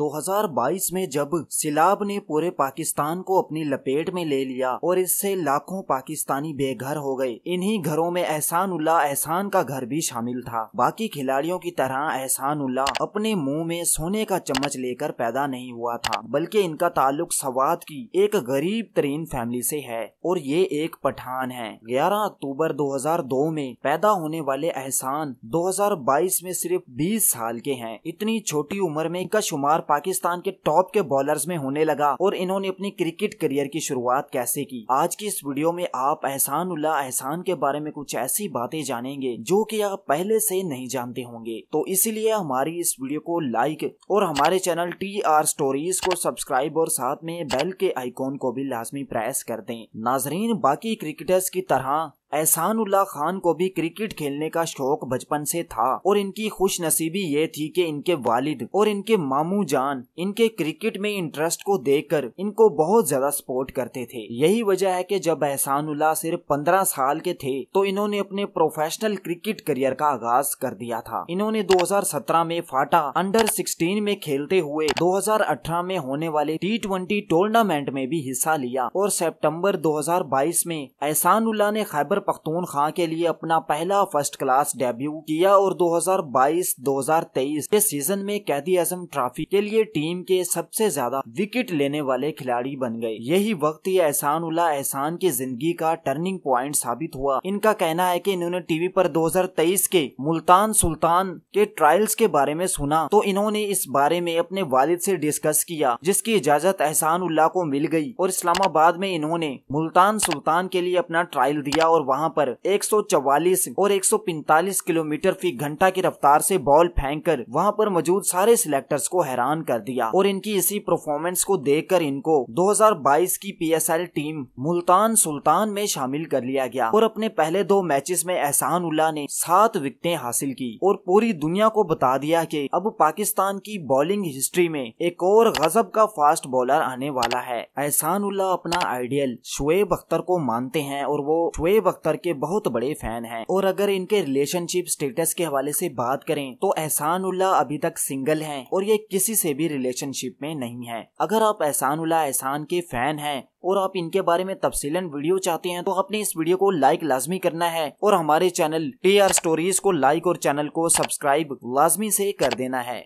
2022 में जब सिलाब ने पूरे पाकिस्तान को अपनी लपेट में ले लिया और इससे लाखों पाकिस्तानी बेघर हो गए इन्हीं घरों में एहसान उल्लाह एहसान का घर भी शामिल था बाकी खिलाड़ियों की तरह एहसान उल्लाह अपने मुंह में सोने का चम्मच लेकर पैदा नहीं हुआ था बल्कि इनका ताल्लुक सवाद की एक गरीब तरीन फैमिली से है और ये एक पठान है ग्यारह अक्टूबर दो में पैदा होने वाले एहसान दो में सिर्फ बीस साल के हैं इतनी छोटी उम्र में का शुमार पाकिस्तान के टॉप के बॉलर्स में होने लगा और इन्होंने अपनी क्रिकेट करियर की शुरुआत कैसे की आज की इस वीडियो में आप एहसान उल्ला एहसान के बारे में कुछ ऐसी बातें जानेंगे जो की आप पहले से नहीं जानते होंगे तो इसीलिए हमारी इस वीडियो को लाइक और हमारे चैनल टी आर स्टोरीज को सब्सक्राइब और साथ में बेल के आइकॉन को भी लाजमी प्रेस कर दें नाजरीन बाकी क्रिकेटर्स की तरह उल्ला खान को भी क्रिकेट खेलने का शौक बचपन से था और इनकी खुश नसीबी ये थी कि इनके वालिद और इनके मामू जान इनके क्रिकेट में इंटरेस्ट को देखकर इनको बहुत ज्यादा सपोर्ट करते थे यही वजह है कि जब एहसानुल्लाह सिर्फ पंद्रह साल के थे तो इन्होंने अपने प्रोफेशनल क्रिकेट करियर का आगाज कर दिया था इन्होंने दो में फाटा अंडर सिक्सटीन में खेलते हुए दो में होने वाले टी ट्वेंटी टूर्नामेंट में भी हिस्सा लिया और सेप्टेम्बर दो में एहसान उल्ला ने खैबर खैबर पख्तूनख्वा के लिए अपना पहला फर्स्ट क्लास डेब्यू किया और 2022-2023 के सीजन में कैदी आजम ट्रॉफी के लिए टीम के सबसे ज्यादा विकेट लेने वाले खिलाड़ी बन गए यही वक्त ये एहसान उल्ला एहसान की जिंदगी का टर्निंग प्वाइंट साबित हुआ इनका कहना है की इन्होंने टीवी आरोप दो के मुल्तान सुल्तान के ट्रायल्स के बारे में सुना तो इन्होंने इस बारे में अपने वालिद से डिस्कस किया जिसकी इजाजत एहसान उल्लाह को मिल गई और इस्लामाबाद में इन्होंने मुल्तान सुल्तान के लिए अपना ट्रायल दिया और वहां पर 144 और 145 किलोमीटर फी घंटा की रफ्तार से बॉल फेंककर वहां पर मौजूद सारे सिलेक्टर्स को हैरान कर दिया और इनकी इसी परफॉर्मेंस को देखकर इनको 2022 की पीएसएल टीम मुल्तान सुल्तान में शामिल कर लिया गया और अपने पहले दो मैचेस में एहसान उल्ला ने सात विकटें हासिल की और पूरी दुनिया को बता दिया कि अब पाकिस्तान की बॉलिंग हिस्ट्री में एक और गजब का फास्ट बॉलर आने वाला है एहसान उल्ला अपना आइडियल शुएब अख्तर को मानते हैं और वो शुएब अख्तर के बहुत बड़े फैन हैं और अगर इनके रिलेशनशिप स्टेटस के हवाले से बात करें तो एहसान उल्ला अभी तक सिंगल हैं और ये किसी से भी रिलेशनशिप में नहीं है अगर आप एहसान उल्ला एहसान के फैन है और आप इनके बारे में तफसीलन वीडियो चाहते हैं तो आपने इस वीडियो को लाइक लाजमी करना है और हमारे चैनल टी आर स्टोरीज को लाइक और चैनल को सब्सक्राइब लाजमी से कर देना है